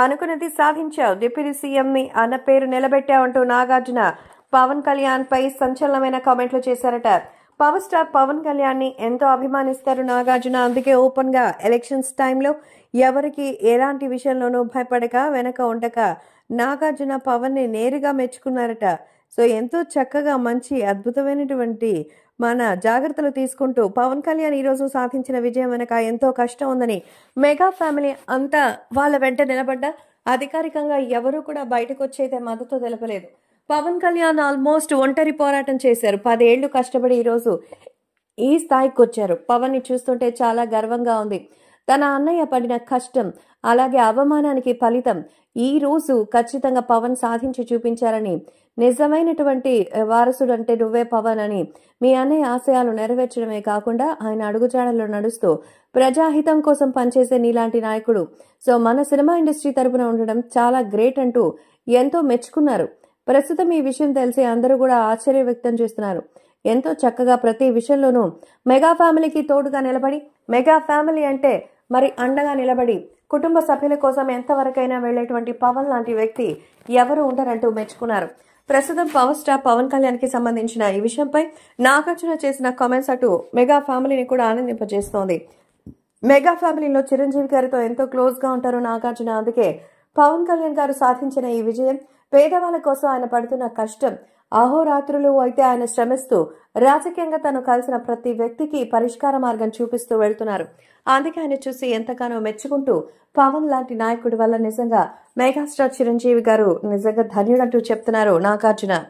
అనుకున్నది సాధించావు డిప్యూటీ సీఎంని అన్న పేరు నిలబెట్టావంటూ నాగార్జున పవన్ కళ్యాణ్ పై సంచలనమైన కామెంట్లు చేశారట పవర్ స్టార్ పవన్ కళ్యాణ్ ని ఎంతో అభిమానిస్తారు నాగార్జున అందుకే ఓపెన్ గా ఎలక్షన్స్ టైంలో ఎవరికి ఎలాంటి విషయంలోనూ భయపడక వెనక ఉండక నాగార్జున పవన్ ని నేరుగా మెచ్చుకున్నారట సో ఎంతో చక్కగా మంచి అద్భుతమైనటువంటి మన జాగ్రత్తలు తీసుకుంటూ పవన్ కళ్యాణ్ ఈరోజు సాధించిన విజయం వెనక ఎంతో కష్టం ఉందని మెగా ఫ్యామిలీ అంతా వాళ్ళ వెంట నిలబడ్డా అధికారికంగా ఎవరూ కూడా బయటకు వచ్చేదే మద్దతు తెలపలేదు పవన్ కళ్యాణ్ ఆల్మోస్ట్ ఒంటరి పోరాటం చేశారు పదేళ్లు కష్టపడి ఈరోజు ఈ స్థాయికి వచ్చారు పవన్ని చూస్తుంటే చాలా గర్వంగా ఉంది తన అన్నయ్య పడిన కష్టం అలాగే అవమానానికి ఫలితం ఈ రోజు ఖచ్చితంగా పవన్ సాధించి చూపించారని నిజమైనటువంటి వారసుడు అంటే నువ్వే పవన్ అని మీ అన్నయ్య ఆశయాలు నెరవేర్చడమే కాకుండా ఆయన అడుగుజాడల్లో నడుస్తూ ప్రజాహితం కోసం పనిచేసే నీలాంటి నాయకుడు సో మన సినిమా ఇండస్ట్రీ తరపున ఉండడం చాలా గ్రేట్ అంటూ ఎంతో మెచ్చుకున్నారు ప్రస్తుతం ఈ విషయం తెలిసి అందరూ కూడా ఆశ్చర్య వ్యక్తం చేస్తున్నారు ఎంతో చక్కగా ప్రతి విషయంలోనూ మెగా ఫ్యామిలీకి తోడుగా నిలబడి మెగా ఫ్యామిలీ అంటే మరి అండగా నిలబడి కుటుంబ సభ్యుల కోసం ఎంతవరకైనా వెళ్లేటువంటి పవన్ లాంటి వ్యక్తి ఎవరు ఉండరంటూ మెచ్చుకున్నారు ప్రస్తుతం పవర్ స్టార్ పవన్ కళ్యాణ్ సంబంధించిన ఈ విషయంపై నాగార్జున చేసిన కామెంట్స్ అటు మెగా ఫ్యామిలీని కూడా ఆనందింపజేస్తోంది మెగా ఫ్యామిలీలో చిరంజీవి గారితో ఎంతో క్లోజ్ గా ఉంటారు నాగార్జున అందుకే పవన్ కళ్యాణ్ గారు సాధించిన ఈ విజయం పేదవాళ్ళ కోసం ఆయన పడుతున్న కష్టం అహోరాత్రులు అయితే ఆయన శ్రమిస్తూ రాజకీయంగా తను కలిసిన ప్రతి వ్యక్తికి పరిష్కార మార్గం చూపిస్తూ వెళ్తున్నారు అందుకే ఆయన చూసి ఎంతగానో మెచ్చుకుంటూ పవన్ లాంటి నాయకుడి వల్ల నిజంగా మెగాస్టార్ చిరంజీవి గారు నిజంగా ధన్యుడంటూ చెప్తున్నారు నాగార్జున